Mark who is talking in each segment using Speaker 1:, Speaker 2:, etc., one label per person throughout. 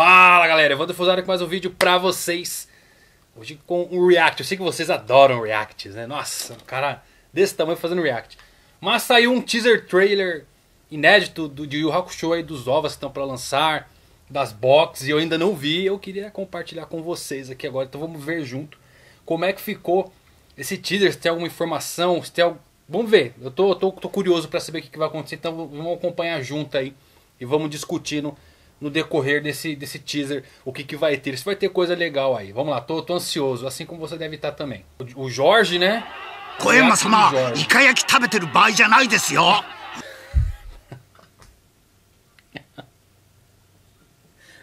Speaker 1: Fala galera, eu Evandro Fusaro com mais um vídeo pra vocês. Hoje com um react. Eu sei que vocês adoram reacts, né? Nossa, um cara desse tamanho fazendo react. Mas saiu um teaser trailer inédito do Yu Hakusho aí, dos ovos que estão pra lançar, das boxes, e eu ainda não vi. Eu queria compartilhar com vocês aqui agora, então vamos ver junto como é que ficou esse teaser, se tem alguma informação, se tem algo. Vamos ver, eu tô, tô, tô curioso para saber o que, que vai acontecer, então vamos acompanhar junto aí e vamos discutindo no decorrer desse, desse teaser o que, que vai ter. Se vai ter coisa legal aí. Vamos lá, tô, tô ansioso, assim como você deve estar tá também. O, o Jorge, né? Koema-sama,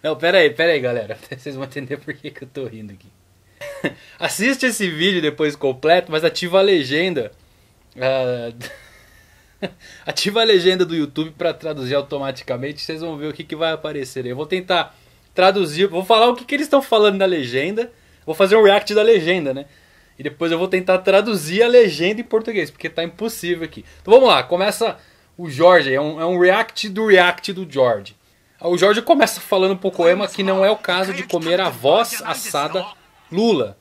Speaker 1: Não, pera aí, pera aí, galera. Vocês vão entender por que, que eu tô rindo aqui. Assiste esse vídeo depois completo, mas ativa a legenda. Uh... Ativa a legenda do YouTube para traduzir automaticamente. Vocês vão ver o que, que vai aparecer. Eu vou tentar traduzir. Vou falar o que, que eles estão falando na legenda. Vou fazer um react da legenda, né? E depois eu vou tentar traduzir a legenda em português, porque tá impossível aqui. Então vamos lá, começa o Jorge, é um, é um react do react do Jorge. Ah, o Jorge começa falando pro poema que não é o caso de comer a voz assada Lula.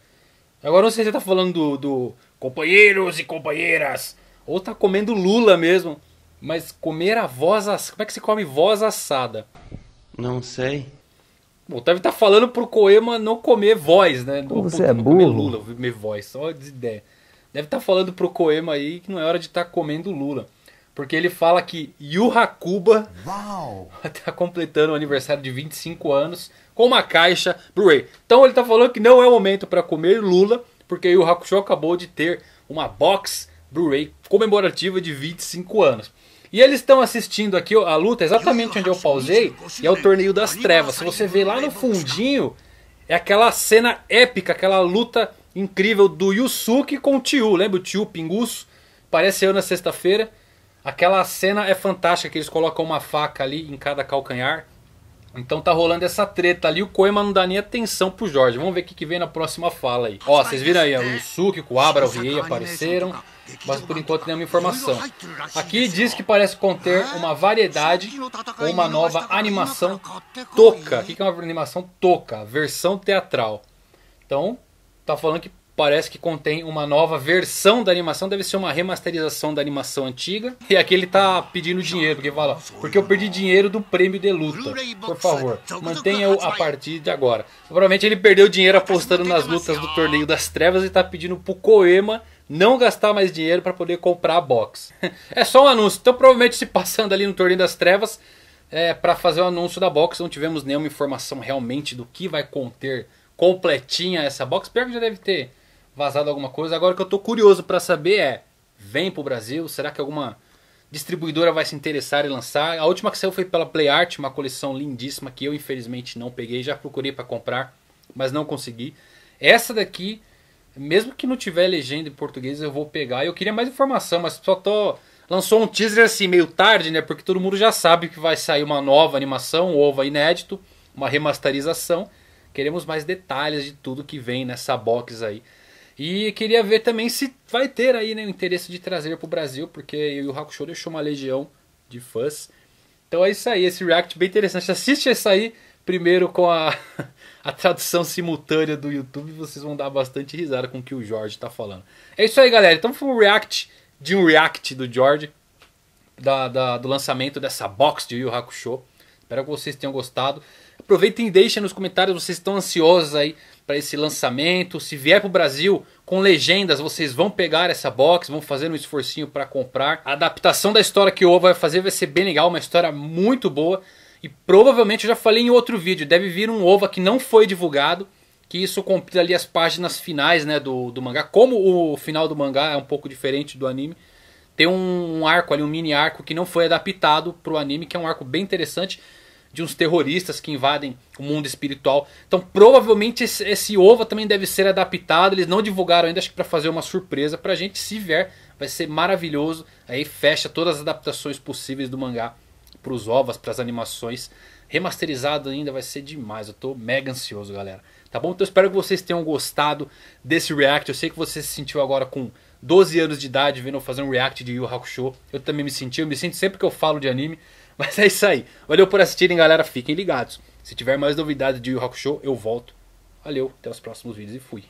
Speaker 1: Agora não sei se ele tá falando do, do companheiros e companheiras. Ou tá comendo lula mesmo. Mas comer a voz assada. Como é que se come voz assada? Não sei. O Otávio tá falando pro Coema não comer voz, né? Como você Pô, é não burro. Comer lula, comer voz, só ideia. Deve estar tá falando pro Coema aí que não é hora de estar tá comendo lula. Porque ele fala que Yuhakuba Uau. tá completando o aniversário de 25 anos com uma caixa Blu-ray. Então ele tá falando que não é o momento para comer lula, porque o Hakusho acabou de ter uma box Blu-ray comemorativa de 25 anos. E eles estão assistindo aqui a luta exatamente onde eu pausei, e é o Torneio das Trevas. Se você vê lá no fundinho, é aquela cena épica, aquela luta incrível do Yusuke com o Tio. Lembra o Tio Pinguço? Parece eu na sexta-feira. Aquela cena é fantástica que eles colocam uma faca ali em cada calcanhar então tá rolando essa treta ali. O Koema não dá nem atenção pro Jorge. Vamos ver o que, que vem na próxima fala aí. Ó, vocês viram aí, o Yusuke, o Abra, o Riei apareceram mas por enquanto nenhuma informação. Aqui diz que parece conter uma variedade ou uma nova animação toca. O que é uma animação toca? Versão teatral. Então, tá falando que parece que contém uma nova versão da animação, deve ser uma remasterização da animação antiga. E aqui ele tá pedindo dinheiro, porque fala, porque eu perdi dinheiro do prêmio de luta. Por favor, mantenha-o a partir de agora. Provavelmente ele perdeu dinheiro apostando nas lutas do torneio das trevas e tá pedindo pro Koema não gastar mais dinheiro para poder comprar a box. é só um anúncio. Então provavelmente se passando ali no torneio das trevas, é, para fazer o anúncio da box, não tivemos nenhuma informação realmente do que vai conter completinha essa box. Pior que já deve ter vazado alguma coisa. Agora o que eu tô curioso para saber é, vem pro Brasil? Será que alguma distribuidora vai se interessar e lançar? A última que saiu foi pela PlayArt, uma coleção lindíssima que eu infelizmente não peguei, já procurei para comprar, mas não consegui. Essa daqui, mesmo que não tiver legenda em português, eu vou pegar. Eu queria mais informação, mas só tô lançou um teaser assim meio tarde, né? Porque todo mundo já sabe que vai sair uma nova animação, um ovo inédito, uma remasterização. Queremos mais detalhes de tudo que vem nessa box aí. E queria ver também se vai ter aí né, o interesse de trazer para o Brasil, porque o Yu Hakusho deixou uma legião de fãs. Então é isso aí, esse react bem interessante. Assiste isso aí primeiro com a, a tradução simultânea do YouTube, vocês vão dar bastante risada com o que o Jorge está falando. É isso aí, galera. Então foi um react de um react do Jorge, da, da do lançamento dessa box de Yu Hakusho. Espero que vocês tenham gostado. Aproveitem e deixem nos comentários, vocês estão ansiosos aí para esse lançamento. Se vier para o Brasil com legendas, vocês vão pegar essa box, vão fazer um esforcinho para comprar. A adaptação da história que o Ovo vai fazer vai ser bem legal, uma história muito boa. E provavelmente, eu já falei em outro vídeo, deve vir um OVA que não foi divulgado. Que isso compila ali as páginas finais né, do, do mangá. Como o final do mangá é um pouco diferente do anime. Tem um, um arco ali, um mini arco que não foi adaptado para o anime. Que é um arco bem interessante de uns terroristas que invadem o mundo espiritual. Então, provavelmente esse, esse também deve ser adaptado. Eles não divulgaram ainda, acho que para fazer uma surpresa pra gente. Se vier, vai ser maravilhoso. Aí fecha todas as adaptações possíveis do mangá pros para pras animações. Remasterizado ainda vai ser demais. Eu tô mega ansioso, galera. Tá bom? Então espero que vocês tenham gostado desse react. Eu sei que você se sentiu agora com 12 anos de idade vendo eu fazer um react de Yu Hakusho. Eu também me senti, eu me sinto sempre que eu falo de anime. Mas é isso aí. Valeu por assistirem, galera. Fiquem ligados. Se tiver mais novidades de Yu Hakusho, eu volto. Valeu, até os próximos vídeos e fui.